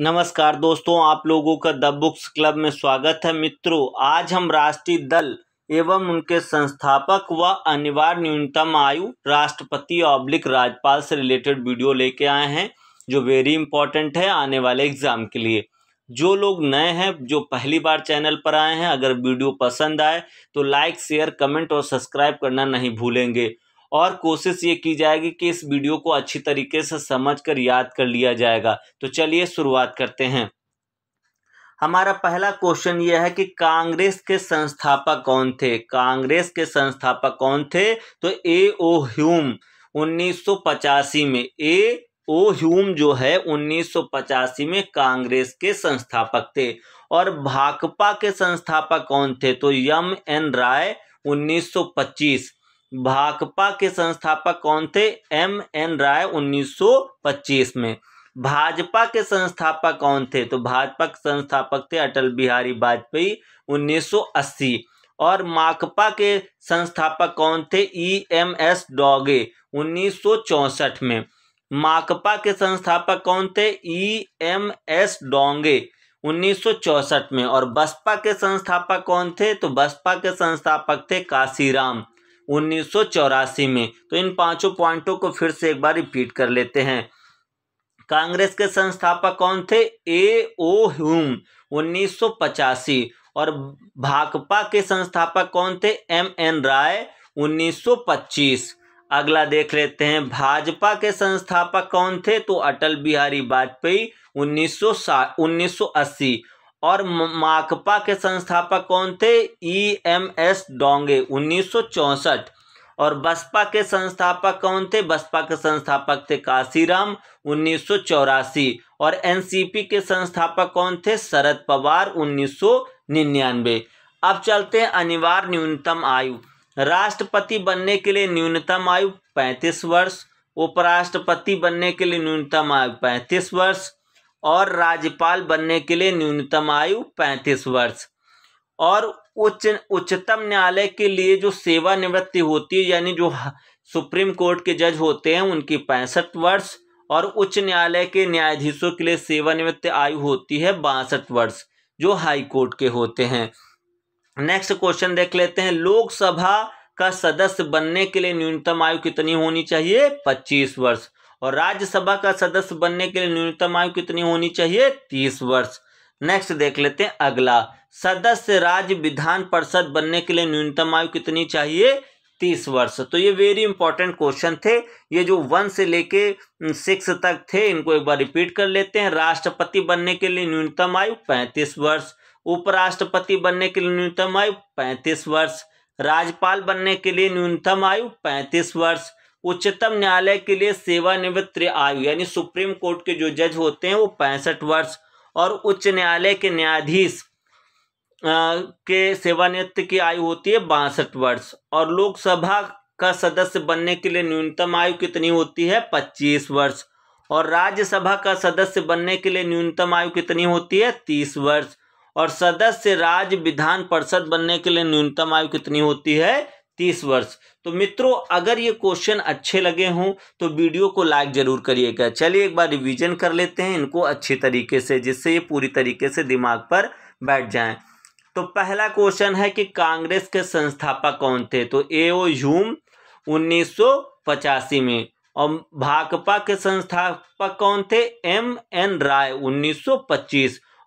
नमस्कार दोस्तों आप लोगों का द बुक्स क्लब में स्वागत है मित्रों आज हम राष्ट्रीय दल एवं उनके संस्थापक व अनिवार्य न्यूनतम आयु राष्ट्रपति ऑब्लिक राज्यपाल से रिलेटेड वीडियो लेके आए हैं जो वेरी इंपॉर्टेंट है आने वाले एग्जाम के लिए जो लोग नए हैं जो पहली बार चैनल पर आए हैं अगर वीडियो पसंद आए तो लाइक शेयर कमेंट और सब्सक्राइब करना नहीं भूलेंगे और कोशिश ये की जाएगी कि इस वीडियो को अच्छी तरीके से समझ कर याद कर लिया जाएगा तो चलिए शुरुआत करते हैं हमारा पहला क्वेश्चन यह है कि कांग्रेस के संस्थापक कौन थे कांग्रेस के संस्थापक कौन थे तो ए ओ ह्यूम उन्नीस में ए ओ ह्यूम जो है उन्नीस में कांग्रेस के संस्थापक थे और भाकपा के संस्थापक कौन थे तो यम एन राय भाकपा के संस्थापक कौन थे एम एन राय 1925 में भाजपा के संस्थापक कौन थे तो भाजपा के संस्थापक थे अटल बिहारी वाजपेयी 1980 और माकपा के संस्थापक कौन थे ई एम एस डॉगे 1964 में माकपा के संस्थापक कौन थे ई एम एस डोंगे 1964 में और बसपा के संस्थापक कौन थे तो बसपा के संस्थापक थे काशीराम उन्नीस में तो इन पांचों पॉइंटों को फिर से एक बार रिपीट कर लेते हैं कांग्रेस के संस्थापक कौन थे ए ओ ह्यूम उन्नीस और भाकपा के संस्थापक कौन थे एम एन राय 1925 अगला देख लेते हैं भाजपा के संस्थापक कौन थे तो अटल बिहारी वाजपेयी उन्नीस 1980 और माकपा के संस्थापक कौन थे ई एम एस डोंगे उन्नीस और बसपा के संस्थापक कौन थे बसपा के संस्थापक थे काशीराम उन्नीस और एनसीपी के संस्थापक कौन थे शरद पवार उन्नीस अब चलते हैं अनिवार्य न्यूनतम आयु राष्ट्रपति बनने के लिए न्यूनतम आयु पैंतीस वर्ष उपराष्ट्रपति बनने के लिए न्यूनतम आयु पैंतीस वर्ष और राज्यपाल बनने के लिए न्यूनतम आयु पैंतीस वर्ष और उच्च उच्चतम न्यायालय के लिए जो सेवानिवृत्ति होती है यानी जो सुप्रीम कोर्ट के जज होते हैं उनकी पैंसठ वर्ष और उच्च न्यायालय के न्यायाधीशों के लिए सेवानिवृत्ति आयु होती है बासठ वर्ष जो हाई कोर्ट के होते हैं नेक्स्ट क्वेश्चन देख लेते हैं लोकसभा का सदस्य बनने के लिए न्यूनतम आयु कितनी होनी चाहिए पच्चीस वर्ष और राज्यसभा का सदस्य बनने के लिए न्यूनतम आयु कितनी होनी चाहिए तीस वर्ष नेक्स्ट देख लेते हैं अगला सदस्य राज्य विधान परिषद बनने के लिए न्यूनतम आयु कितनी चाहिए तीस वर्ष तो ये वेरी इंपॉर्टेंट क्वेश्चन थे ये जो वन से लेके सिक्स तक थे इनको एक बार रिपीट कर लेते हैं राष्ट्रपति बनने के लिए न्यूनतम आयु पैंतीस वर्ष उपराष्ट्रपति बनने के लिए न्यूनतम आयु पैंतीस वर्ष राज्यपाल बनने के लिए न्यूनतम आयु पैंतीस वर्ष उच्चतम न्यायालय के लिए सेवानिवृत्त आयु यानी सुप्रीम कोर्ट के जो जज होते हैं वो पैंसठ वर्ष और उच्च न्यायालय के न्यायाधीश के सेवानिवृत्त की आयु होती है बासठ वर्ष और लोकसभा का सदस्य बनने के लिए न्यूनतम आयु कितनी होती है पच्चीस वर्ष और राज्यसभा का सदस्य बनने के लिए न्यूनतम आयु कितनी होती है तीस वर्ष और सदस्य राज्य विधान परिषद बनने के लिए न्यूनतम आयु कितनी होती है तीस वर्ष तो मित्रों अगर ये क्वेश्चन अच्छे लगे हों तो वीडियो को लाइक ज़रूर करिएगा चलिए एक बार रिवीजन कर लेते हैं इनको अच्छे तरीके से जिससे ये पूरी तरीके से दिमाग पर बैठ जाएं तो पहला क्वेश्चन है कि कांग्रेस के संस्थापक कौन थे तो ए ओ ह्यूम उन्नीस में और भाकपा के संस्थापक कौन थे एम एन राय उन्नीस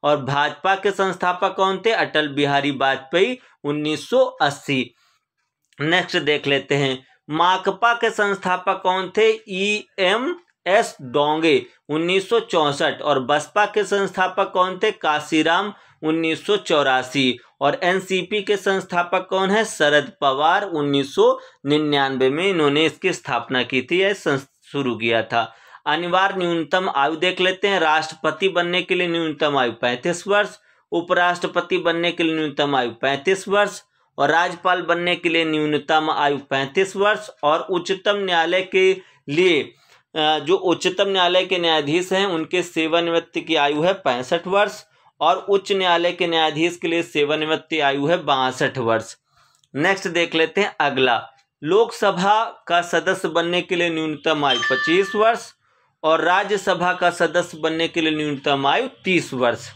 और भाजपा के संस्थापक कौन थे अटल बिहारी वाजपेयी उन्नीस नेक्स्ट देख लेते हैं माकपा के संस्थापक कौन थे ई एम एस डोंगे 1964 और बसपा के संस्थापक कौन थे काशीराम उन्नीस और एनसीपी के संस्थापक कौन है शरद पवार 1999 में इन्होंने इसकी स्थापना की थी यह शुरू किया था अनिवार्य न्यूनतम आयु देख लेते हैं राष्ट्रपति बनने के लिए न्यूनतम आयु पैंतीस वर्ष उपराष्ट्रपति बनने के लिए न्यूनतम आयु पैंतीस वर्ष और राज्यपाल बनने के लिए न्यूनतम आयु पैंतीस वर्ष और उच्चतम न्यायालय के लिए जो उच्चतम न्यायालय के न्यायाधीश हैं उनके सेवानिवृत्ति की आयु है पैंसठ वर्ष और उच्च न्यायालय के न्यायाधीश के लिए सेवानिवृत्ति आयु है बासठ वर्ष नेक्स्ट देख लेते हैं अगला लोकसभा का सदस्य बनने के लिए न्यूनतम आयु पच्चीस वर्ष और राज्यसभा का सदस्य बनने के लिए न्यूनतम आयु तीस वर्ष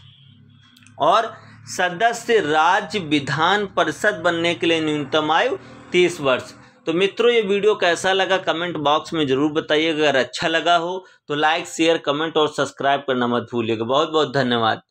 और सदस्य राज्य विधान परिषद बनने के लिए न्यूनतम आयु तीस वर्ष तो मित्रों ये वीडियो कैसा लगा कमेंट बॉक्स में ज़रूर बताइएगा अगर अच्छा लगा हो तो लाइक शेयर कमेंट और सब्सक्राइब करना मत भूलिएगा बहुत बहुत धन्यवाद